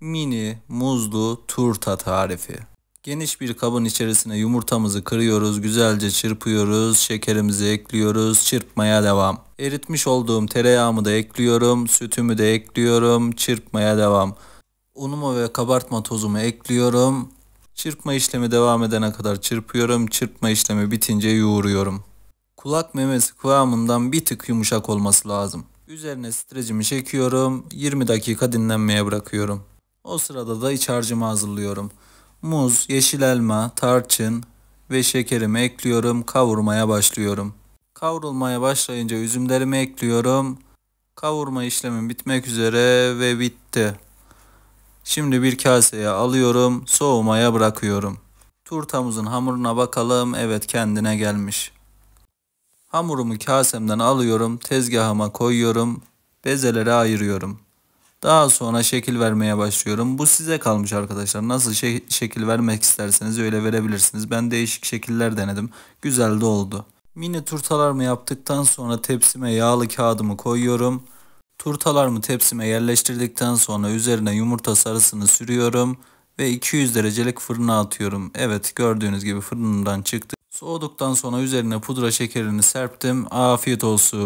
mini muzlu turta tarifi. Geniş bir kabın içerisine yumurtamızı kırıyoruz, güzelce çırpıyoruz, şekerimizi ekliyoruz, çırpmaya devam. Eritmiş olduğum tereyağımı da ekliyorum, sütümü de ekliyorum, çırpmaya devam. Unumu ve kabartma tozumu ekliyorum. Çırpma işlemi devam edene kadar çırpıyorum, çırpma işlemi bitince yoğuruyorum. Kulak memesi kıvamından bir tık yumuşak olması lazım. Üzerine streçimi çekiyorum, 20 dakika dinlenmeye bırakıyorum. O sırada da iç harcımı hazırlıyorum. Muz, yeşil elma, tarçın ve şekerimi ekliyorum. Kavurmaya başlıyorum. Kavrulmaya başlayınca üzümlerimi ekliyorum. Kavurma işlemim bitmek üzere ve bitti. Şimdi bir kaseye alıyorum, soğumaya bırakıyorum. Turtamızın hamuruna bakalım. Evet kendine gelmiş. Hamurumu kasemden alıyorum, tezgahıma koyuyorum, bezelere ayırıyorum. Daha sonra şekil vermeye başlıyorum. Bu size kalmış arkadaşlar. Nasıl şe şekil vermek isterseniz öyle verebilirsiniz. Ben değişik şekiller denedim. Güzel de oldu. Mini turtalarımı yaptıktan sonra tepsime yağlı kağıdımı koyuyorum. Turtalarımı tepsime yerleştirdikten sonra üzerine yumurta sarısını sürüyorum ve 200 derecelik fırına atıyorum. Evet gördüğünüz gibi fırından çıktı. Soğuduktan sonra üzerine pudra şekerini serptim. Afiyet olsun.